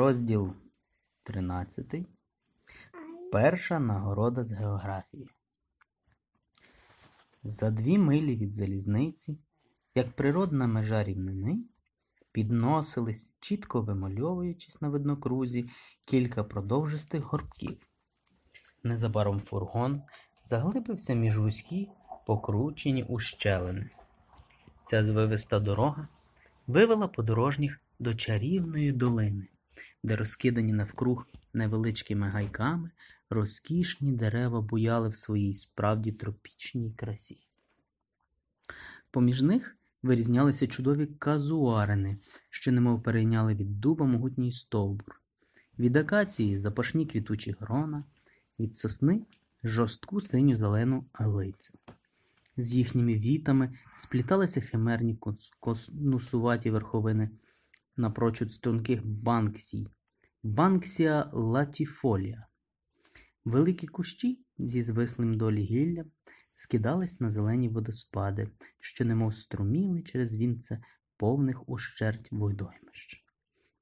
Розділ 13. Перша нагорода з географії. За дві милі від залізниці, як природна межа рівнини, підносились, чітко вимальовуючись на виднокрузі, кілька продовжистих горбків. Незабаром фургон заглибився між вузькі, покручені ущелини. Ця звивиста дорога вивела подорожніх до чарівної долини де розкидані навкруг невеличкими гайками, розкішні дерева буяли в своїй справді тропічній красі. Поміж них вирізнялися чудові казуарини, що немов перейняли від дуба могутній стовбур, від акації запашні квітучі грона, від сосни жорстку синю зелену глицю. З їхніми вітами спліталися химерні конус... конусуваті верховини напрочуд з тонких банксій, банксія латіфолія. Великі кущі зі звислим долі гілля скидались на зелені водоспади, що немов струміли через вінце повних ущерть водоймищ.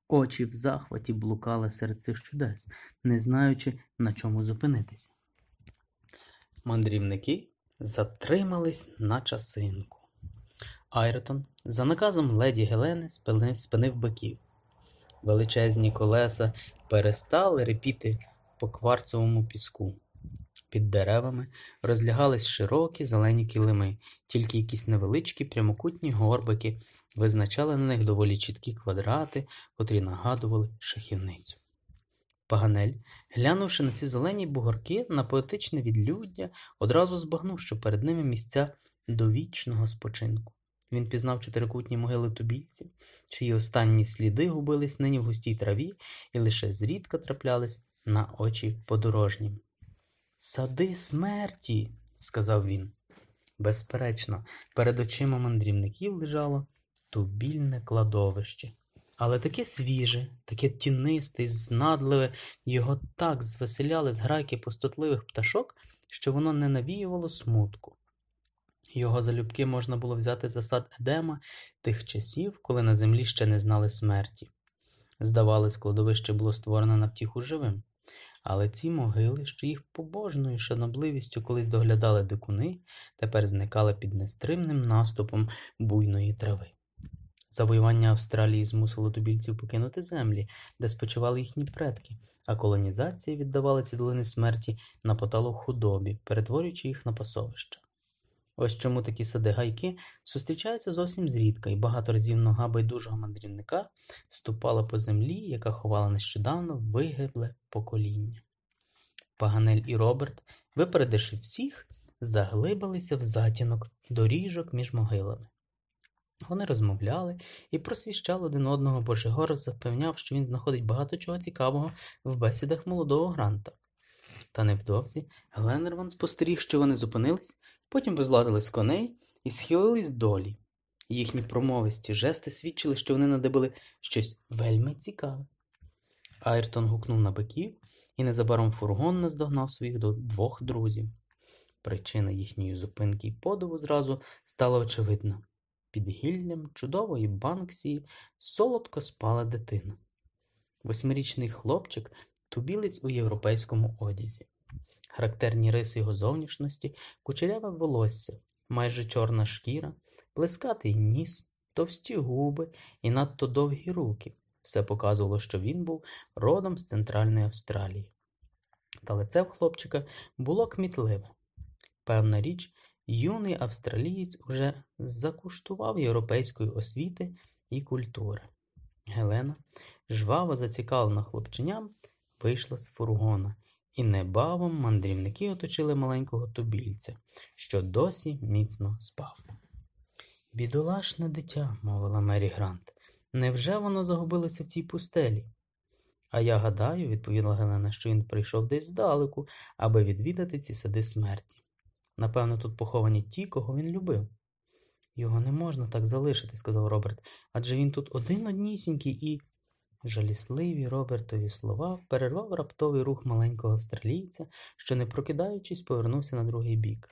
Очі в захваті блукали серед цих чудес, не знаючи, на чому зупинитися. Мандрівники затримались на часинку. Айртон за наказом леді Гелени спинив, спинив биків. Величезні колеса перестали репіти по кварцевому піску. Під деревами розлягались широкі зелені килими, тільки якісь невеличкі прямокутні горбики визначали на них доволі чіткі квадрати, котрі нагадували шахівницю. Паганель, глянувши на ці зелені бугорки на поетичне відлюддя, одразу збагнув, що перед ними місця довічного спочинку. Він пізнав чотирикутні могили тубільців, чиї останні сліди губились нині в густій траві і лише зрідка траплялись на очі подорожнім. Сади смерті, сказав він. Безперечно, перед очима мандрівників лежало тубільне кладовище. Але таке свіже, таке тінисте і знадливе, його так звеселяли зграйки пустотливих пташок, що воно не навіювало смутку. Його залюбки можна було взяти за сад Едема тих часів, коли на землі ще не знали смерті. Здавалось, кладовище було створено на втіху живим, але ці могили, що їх побожною шанобливістю колись доглядали дикуни, тепер зникали під нестримним наступом буйної трави. Завоювання Австралії змусило тубільців покинути землі, де спочивали їхні предки, а колонізація віддавала ці долини смерті на поталу худобі, перетворюючи їх на пасовища. Ось чому такі сади гайки зустрічаються зовсім зрідка, і багато разів нога байдужого мандрівника ступала по землі, яка ховала нещодавно вигибле покоління. Паганель і Роберт, випередивши всіх, заглибилися в затінок доріжок між могилами. Вони розмовляли і просвіщали один одного, бо Жигор запевняв, що він знаходить багато чого цікавого в бесідах молодого гранта. Та невдовзі Гленерван спостеріг, що вони зупинились. Потім визлазили з коней і схилились долі. Їхні промовисті жести свідчили, що вони надибили щось вельми цікаве. Айртон гукнув на биків, і незабаром фургон наздогнав своїх двох друзів. Причина їхньої зупинки й подиву зразу стала очевидна. Під гіллям чудової банксії солодко спала дитина. Восьмирічний хлопчик тубілець у європейському одязі характерні риси його зовнішності, кучеряве волосся, майже чорна шкіра, плескатий ніс, товсті губи і надто довгі руки. Все показувало, що він був родом з Центральної Австралії. Та лице в хлопчика було кмітливе. Певна річ, юний австралієць уже закуштував європейської освіти і культури. Гелена, жваво зацікавлена хлопченям, вийшла з фургона і небавом мандрівники оточили маленького тубільця, що досі міцно спав. Бідолашне дитя, мовила Мері Грант, невже воно загубилося в цій пустелі? А я гадаю, відповіла Гелена, що він прийшов десь здалеку, аби відвідати ці сади смерті. Напевно, тут поховані ті, кого він любив. Його не можна так залишити, сказав Роберт, адже він тут один однісінький і. Жалісливі Робертові слова перервав раптовий рух маленького австралійця, що, не прокидаючись, повернувся на другий бік.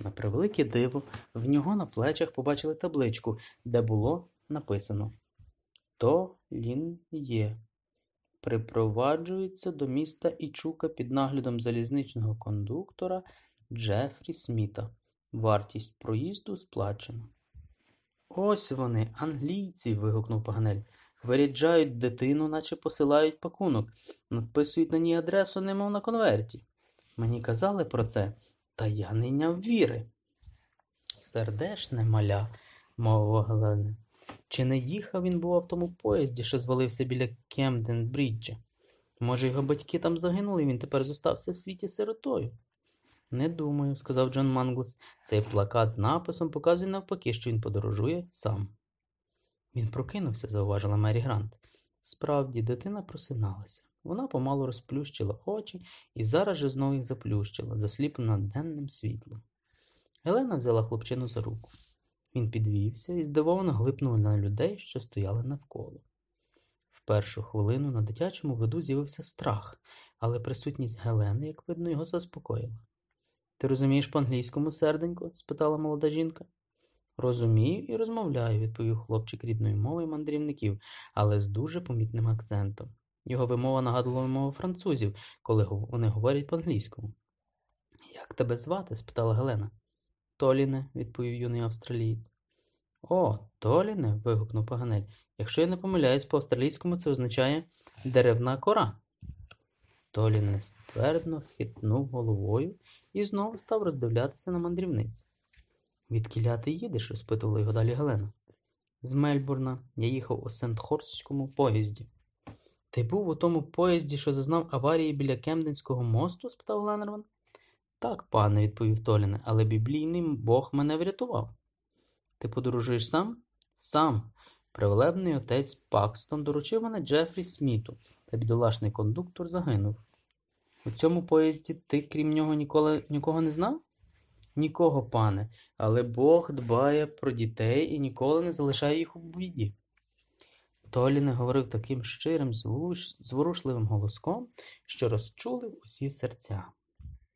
На превелике диво в нього на плечах побачили табличку, де було написано То лін є. Припроваджується до міста Ічука під наглядом залізничного кондуктора Джефрі Сміта. Вартість проїзду сплачена. Ось вони, англійці. вигукнув Паганель. Виряджають дитину, наче посилають пакунок, надписують на ній адресу, немов на конверті. Мені казали про це, та я не няв віри. Сердешне маля, мовив Гелена. Чи не їхав він був в тому поїзді, що звалився біля Кемден Бріджа? Може, його батьки там загинули, і він тепер зостався в світі сиротою? Не думаю, сказав Джон Манглс. Цей плакат з написом показує навпаки, що він подорожує сам. Він прокинувся, зауважила Мері Грант. Справді, дитина просиналася. Вона помалу розплющила очі і зараз же знову їх заплющила, засліплена денним світлом. Гелена взяла хлопчину за руку. Він підвівся і здивовано глипнув на людей, що стояли навколо. В першу хвилину на дитячому виду з'явився страх, але присутність Гелени, як видно, його заспокоїла. Ти розумієш по англійському, серденько? спитала молода жінка. Розумію і розмовляю, відповів хлопчик рідною мовою мандрівників, але з дуже помітним акцентом. Його вимова нагадувала мову французів, коли вони говорять по-англійському. Як тебе звати? спитала Гелена. Толіне, відповів юний австралієць. О, Толіне. вигукнув Паганель. Якщо я не помиляюсь, по австралійському це означає деревна кора. Толіне ствердно хитнув головою і знову став роздивлятися на мандрівниць. Відкіля ти їдеш? розпитувала його далі Гелена. З Мельбурна я їхав у Сент-Хорстському поїзді. Ти був у тому поїзді, що зазнав аварії біля Кемденського мосту? спитав Ленерван. Так, пане, відповів Толіне, але біблійний Бог мене врятував. Ти подорожуєш сам? Сам. Привелебний отець Пакстон доручив мене Джефрі Сміту, та бідолашний кондуктор загинув. У цьому поїзді ти, крім нього, ніколи нікого не знав? Нікого, пане, але Бог дбає про дітей і ніколи не залишає їх у біді. Толі не говорив таким щирим, зворушливим голоском, що розчулив усі серця.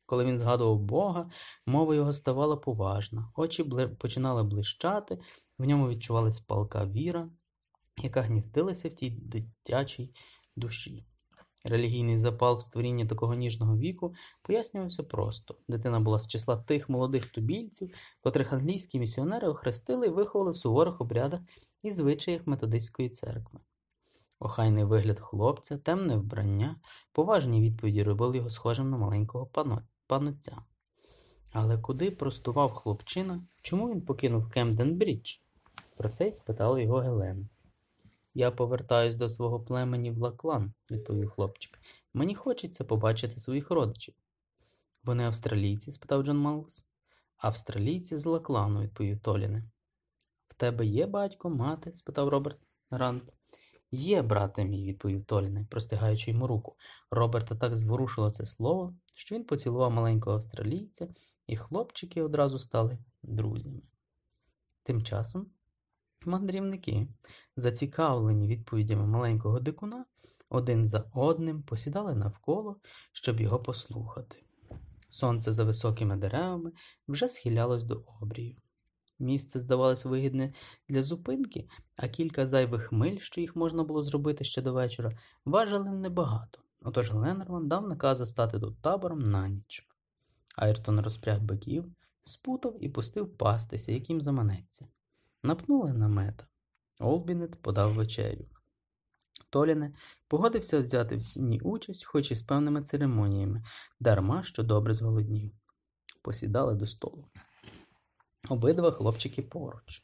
Коли він згадував Бога, мова його ставала поважна, очі починали блищати, в ньому відчувалась палка віра, яка гніздилася в тій дитячій душі. Релігійний запал в створінні такого ніжного віку пояснювався просто: дитина була з числа тих молодих тубільців, котрих англійські місіонери охрестили і виховали в суворих обрядах і звичаях методистської церкви. Охайний вигляд хлопця, темне вбрання, поважні відповіді робили його схожим на маленького пано... панотця. Але куди простував хлопчина, чому він покинув Кемден Брідж? Про це й спитала його Гелена. Я повертаюсь до свого племені в Лаклан, відповів хлопчик. Мені хочеться побачити своїх родичів. Вони австралійці? спитав Джон Маус. Австралійці з Лаклану, відповів Толіне. В тебе є батько, мати? спитав Роберт Грант. Є, брате мій, відповів Толіне, простягаючи йому руку. Роберта так зворушило це слово, що він поцілував маленького австралійця, і хлопчики одразу стали друзями. Тим часом Мандрівники, зацікавлені відповідями маленького дикуна, один за одним посідали навколо, щоб його послухати. Сонце за високими деревами вже схилялось до обрію. Місце здавалось вигідне для зупинки, а кілька зайвих миль, що їх можна було зробити ще до вечора, важили небагато. Отож Гленнерман дав наказ стати тут табором на ніч. Айртон розпряг биків, спутав і пустив пастися, яким заманеться. Напнули намета. Олбінет подав вечерю. Толіне погодився взяти в сні участь, хоч і з певними церемоніями, дарма що добре зголоднів. Посідали до столу. Обидва хлопчики поруч.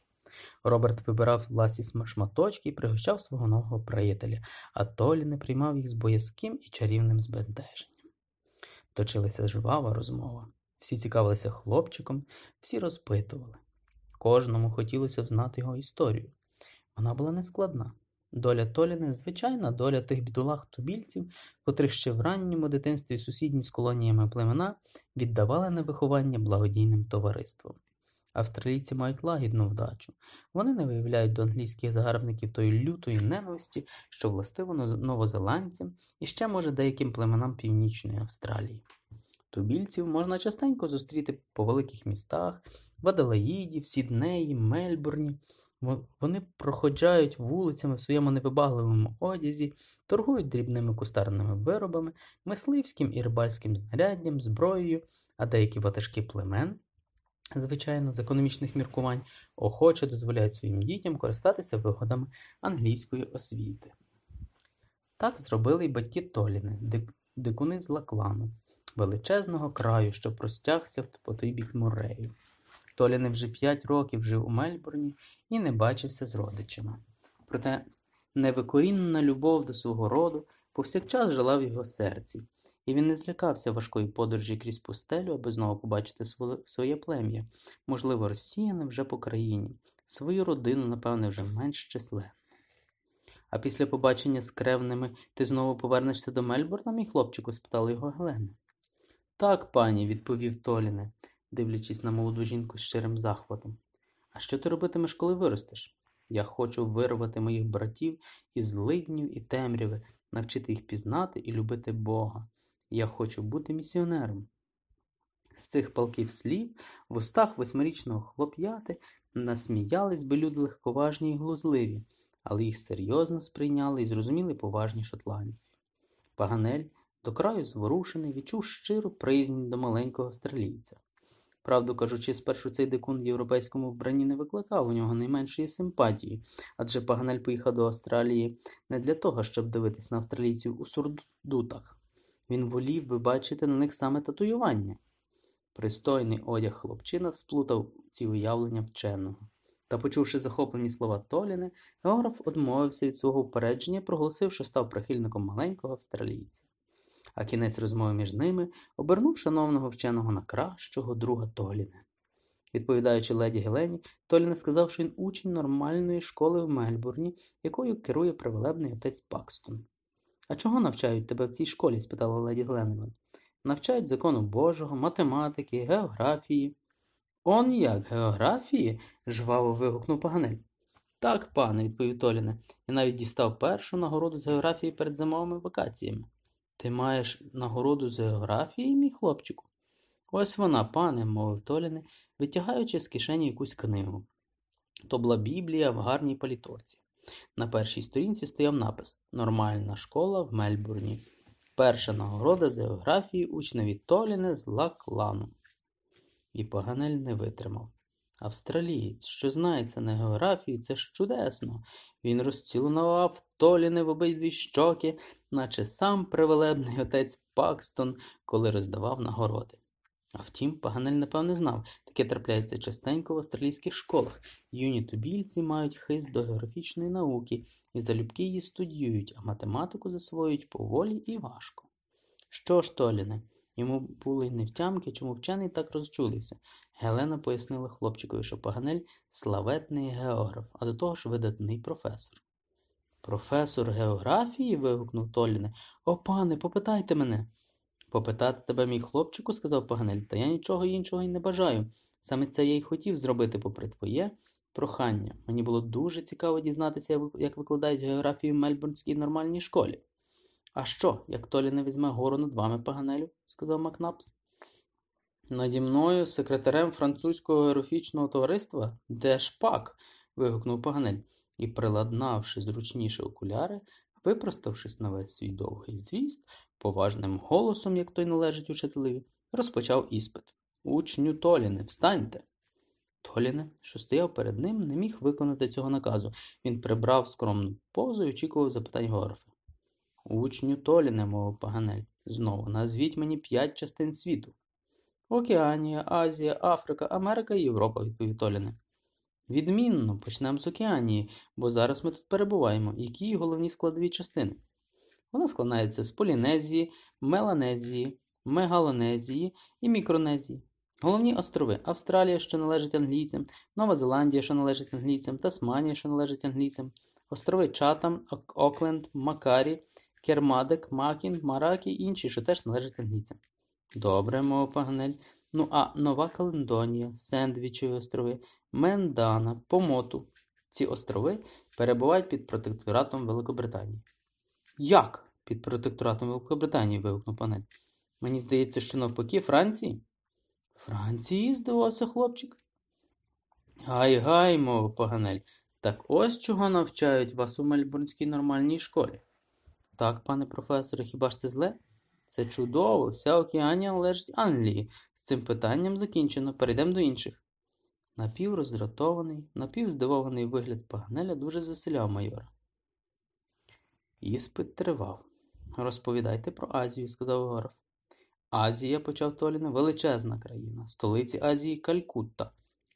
Роберт вибирав власні шматочки і пригощав свого нового приятеля, а Толі не приймав їх з боязким і чарівним збентеженням. Точилася жвава розмова. Всі цікавилися хлопчиком, всі розпитували. Кожному хотілося взнати його історію. Вона була нескладна. Доля Толіни звичайна доля тих бідолах тубільців, котрих ще в ранньому дитинстві сусідні з колоніями племена віддавали на виховання благодійним товариствам. Австралійці мають лагідну вдачу. Вони не виявляють до англійських загарбників тої лютої ненависті, що властиво новозеландцям і ще, може, деяким племенам Північної Австралії. Тубільців можна частенько зустріти по великих містах, в Аделаїді, в Сіднеї, Мельбурні. Вони проходжають вулицями в своєму невибагливому одязі, торгують дрібними кустарними виробами, мисливським і рибальським знаряддям, зброєю, а деякі ватажки племен, звичайно, з економічних міркувань, охоче дозволяють своїм дітям користатися вигодами англійської освіти. Так зробили й батьки Толіни, дикуни з лаклану величезного краю, що простягся в той бік морею. Толіни вже п'ять років жив у Мельбурні і не бачився з родичами. Проте невикорінна любов до свого роду повсякчас жила в його серці, і він не злякався важкої подорожі крізь пустелю, аби знову побачити своє плем'я, можливо, розсіяне вже по країні, свою родину, напевне, вже менш численну. А після побачення з кревними ти знову повернешся до Мельбурна, мій хлопчику? спитала його Гелена. Так, пані, відповів Толіне, дивлячись на молоду жінку з щирим захватом. А що ти робитимеш, коли виростеш? Я хочу вирвати моїх братів із злиднів і темряви, навчити їх пізнати і любити Бога. Я хочу бути місіонером. З цих палків слів в устах восьмирічного хлоп'яти насміялись би люди легковажні і глузливі, але їх серйозно сприйняли і зрозуміли поважні шотландці. Паганель до краю зворушений, відчув щиру приязнь до маленького австралійця. Правду кажучи, спершу цей дикун в європейському вбранні не викликав у нього найменшої симпатії, адже Паганель поїхав до Австралії не для того, щоб дивитись на австралійців у сурдутах. Він волів би бачити на них саме татуювання. Пристойний одяг хлопчина сплутав ці уявлення вченого. Та, почувши захоплені слова Толіни, географ одмовився від свого упередження, проголосив, що став прихильником маленького австралійця а кінець розмови між ними обернув шановного вченого на кращого друга Толіне. Відповідаючи леді Гелені, Толіне сказав, що він учень нормальної школи в Мельбурні, якою керує привилебний отець Пакстон. А чого навчають тебе в цій школі? спитала леді Гленвен. Навчають закону Божого, математики, географії. Он як географії? жваво вигукнув Паганель. Так, пане, відповів Толіне, і навіть дістав першу нагороду з географії перед зимовими вакаціями. Ти маєш нагороду з географії, мій хлопчику? Ось вона, пане, мовив Толіне, витягаючи з кишені якусь книгу. То була Біблія в гарній політорці. На першій сторінці стояв напис Нормальна школа в Мельбурні. Перша нагорода з географії учневі Толіне з Лаклану. І Паганель не витримав. Австралієць, що знається на географії, це ж чудесно. Він розцілунував Толіни в обидві щоки, наче сам привелебний отець Пакстон, коли роздавав нагороди. А втім, Паганель, напевне, знав, таке трапляється частенько в австралійських школах. Юні тубільці мають хист до географічної науки і залюбки її студіюють, а математику засвоюють поволі і важко. Що ж, Толіне? Йому були невтямки, чому вчений так розчулився. Гелена пояснила хлопчикові, що Паганель славетний географ, а до того ж видатний професор. Професор географії? вигукнув Толіне. О, пане, попитайте мене. Попитати тебе, мій хлопчику, сказав Паганель, та я нічого іншого й не бажаю. Саме це я й хотів зробити, попри твоє прохання. Мені було дуже цікаво дізнатися, як викладають географію в Мельбурнській нормальній школі. А що, як Толі не візьме гору над вами, Паганелю? сказав Макнапс. Наді мною, секретарем французького герофічного товариства, де шпак? вигукнув Паганель і, приладнавши зручніше окуляри, випроставшись на весь свій довгий звіст, поважним голосом, як той належить учителеві, розпочав іспит. Учню Толіне, встаньте! Толіне, що стояв перед ним, не міг виконати цього наказу. Він прибрав скромну позу і очікував запитань географа. Учню Толіне, мовив Паганель, знову назвіть мені п'ять частин світу. Океанія, Азія, Африка, Америка і Європа, відповів Толіне. Відмінно, почнемо з Океанії, бо зараз ми тут перебуваємо, які головні складові частини. Вона складається з Полінезії, Меланезії, Мегалонезії і Мікронезії. Головні острови Австралія, що належить англійцям, Нова Зеландія, що належить англійцям, Тасманія, що належить англійцям, острови Чатам, Окленд, Макарі, кермадик, макін, маракі і інші, що теж належать англійцям. Добре, мов Паганель. Ну а Нова Календонія, Сендвічеві острови, Мендана, Помоту. Ці острови перебувають під протекторатом Великобританії. Як під протекторатом Великобританії? вигукнув панель. Мені здається, що навпаки Франції. Франції? здивався хлопчик. Гай гай, мов Паганель. Так ось чого навчають вас у Мельбурнській нормальній школі. Так, пане професоре, хіба ж це зле? Це чудово, вся океанія належить Англії. З цим питанням закінчено, перейдемо до інших. Напівроздратований, напівздивований вигляд Паганеля дуже звеселяв майора. Іспит тривав. Розповідайте про Азію, сказав граф. Азія, почав Толіна, величезна країна, столиці Азії Калькутта.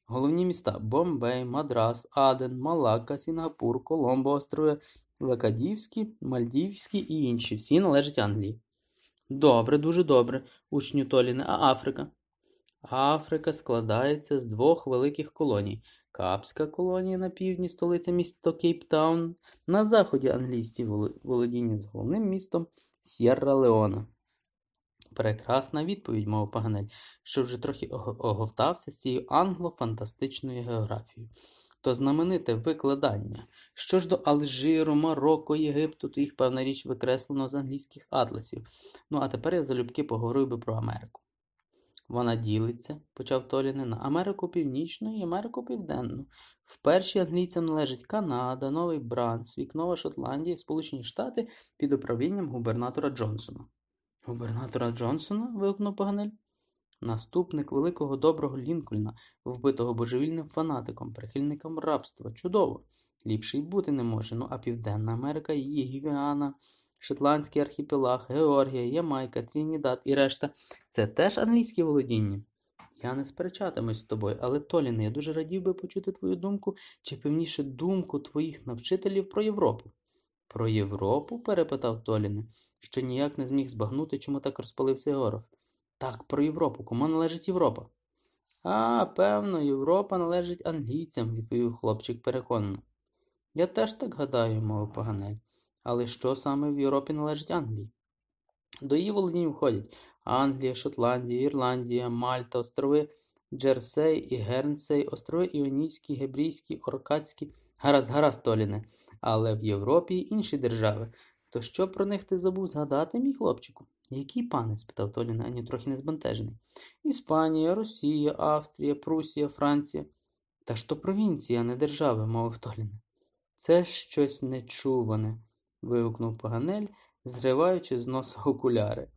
Головні міста Бомбей, Мадрас, Аден, Малака, Сінгапур, Коломбо, острови Лакадівські, Мальдівські і інші. Всі належать Англії. Добре, дуже добре, учню Толіне. А Африка. Африка складається з двох великих колоній. Капська колонія на півдні, столиця міста Кейптаун, на заході англійські володіння з головним містом Сєрра Леона. Прекрасна відповідь, мов Паганель, що вже трохи оговтався з цією англо-фантастичною географією то знамените викладання. Що ж до Алжиру, Марокко, Єгипту, то їх, певна річ, викреслено з англійських атласів. Ну, а тепер я залюбки поговорив би про Америку. Вона ділиться, почав Толіни, Америку Північну і Америку Південну. В першій англійцям належить Канада, Новий Брансвік, Нова Шотландія, Сполучені Штати під управлінням губернатора Джонсона. Губернатора Джонсона? вигукнув Паганель. Наступник великого доброго Лінкольна, вбитого божевільним фанатиком, прихильником рабства. Чудово! Ліпше й бути не може. Ну а Південна Америка, її Гівіана, Шотландський архіпелаг, Георгія, Ямайка, Трінідад і решта це теж англійські володіння. Я не сперечатимусь з тобою, але Толіне, я дуже радів би почути твою думку чи певніше думку твоїх навчителів про Європу. Про Європу? перепитав Толіне, що ніяк не зміг збагнути, чому так розпалився Горов. Так, про Європу. Кому належить Європа? А, певно, Європа належить англійцям, відповів хлопчик переконано. Я теж так гадаю, мовив Паганель. Але що саме в Європі належить Англії? До її володінь входять Англія, Шотландія, Ірландія, Мальта, острови Джерсей і Гернсей, острови Іонійські, Гебрійські, Оркадські, гаразд, гаразд, Толіне, але в Європі і інші держави. То що про них ти забув згадати, мій хлопчику? Які пане? спитав Толін, ані трохи не збентежений. Іспанія, Росія, Австрія, Прусія, Франція. Та ж то провінція, а не держави, мовив Толін. Це щось нечуване, вигукнув Паганель, зриваючи з носа окуляри.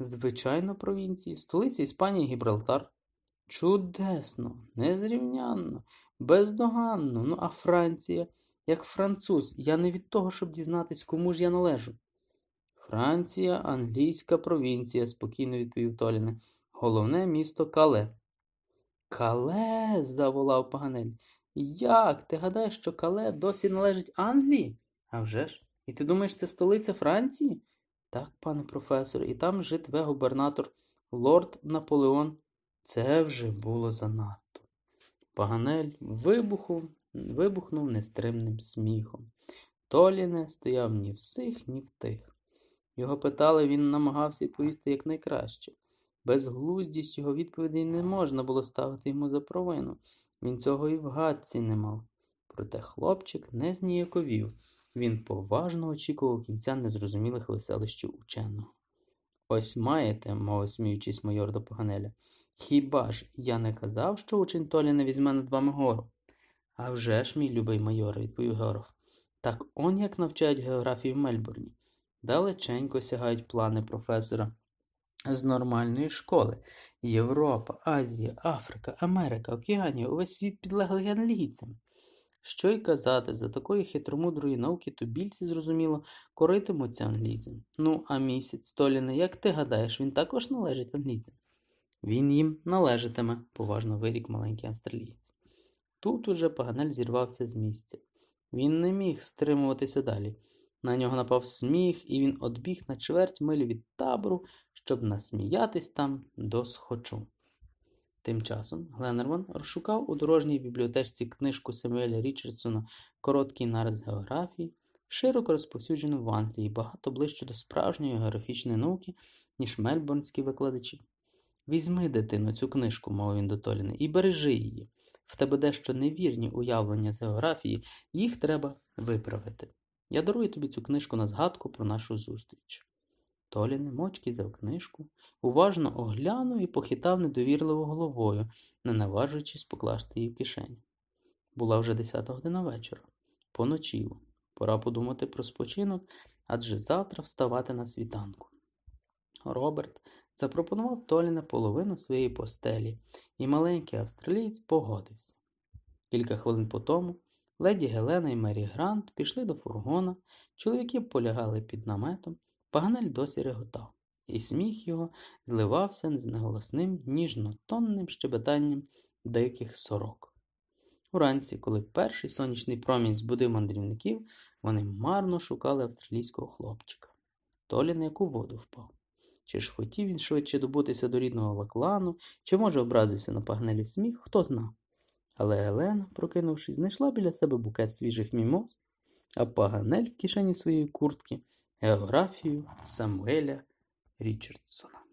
Звичайно, провінції, столиці Іспанії Гібралтар. Чудесно, незрівнянно, бездоганно, ну а Франція, як француз, я не від того, щоб дізнатись, кому ж я належу. Франція, англійська провінція, спокійно відповів Толіне. Головне місто Кале. Кале. заволав Паганель. Як? Ти гадаєш, що Кале досі належить Англії? «А вже ж! І ти думаєш, це столиця Франції? Так, пане професор, і там житве губернатор лорд Наполеон. Це вже було занадто. Паганель вибухнув, вибухнув нестримним сміхом. Толіне стояв ні в сих, ні в тих. Його питали, він намагався відповісти якнайкраще. Безглуздість його відповідей не можна було ставити йому за провину. Він цього і в гадці не мав. Проте хлопчик не зніяковів. Він поважно очікував кінця незрозумілих веселищів ученого. Ось маєте, мовив сміючись майор до Паганеля. Хіба ж я не казав, що учень Толі не візьме над вами гору? «А вже ж, мій любий майор, відповів Георов. Так он як навчають географії в Мельбурні. Далеченько сягають плани професора. З нормальної школи Європа, Азія, Африка, Америка, Океанія, увесь світ підлеглий англійцям. Що й казати, за такої хитромудрої науки тубільці, зрозуміло, коритимуться англійцям. Ну, а місяць Толіне, як ти гадаєш, він також належить англійцям? Він їм належатиме, поважно вирік маленький австралієць. Тут уже Паганель зірвався з місця. Він не міг стримуватися далі. На нього напав сміх, і він одбіг на чверть милі від табору, щоб насміятись там до схочу. Тим часом Гленнерман розшукав у дорожній бібліотечці книжку Семюеля Річардсона Короткий нараз географії, широко розповсюджену в Англії, багато ближче до справжньої географічної науки, ніж мельбурнські викладачі. Візьми, дитину, цю книжку, мовив він до Толіни, і бережи її. В тебе дещо невірні уявлення з географії, їх треба виправити. Я дарую тобі цю книжку на згадку про нашу зустріч. Толін мочки взяв книжку, уважно оглянув і похитав недовірливо головою, не наважуючись покласти її в кишеню. Була вже десята година вечора, поночів. Пора подумати про спочинок адже завтра вставати на світанку. Роберт запропонував Толіне половину своєї постелі, і маленький австралієць погодився. Кілька хвилин по тому Леді Гелена і Мері Грант пішли до фургона, чоловіки полягали під наметом, паганель досі реготав, і сміх його зливався з неголосним, ніжно-тонним щебетанням деяких сорок. Уранці, коли перший сонячний промінь збудив мандрівників, вони марно шукали австралійського хлопчика. Толі на яку воду впав. Чи ж хотів він швидше добутися до рідного лаклану, чи, може, образився на пагнелів сміх, хто знав. Але Елена, прокинувшись, знайшла біля себе букет свіжих мімоз, а паганель в кишені своєї куртки географію Самуеля Річардсона.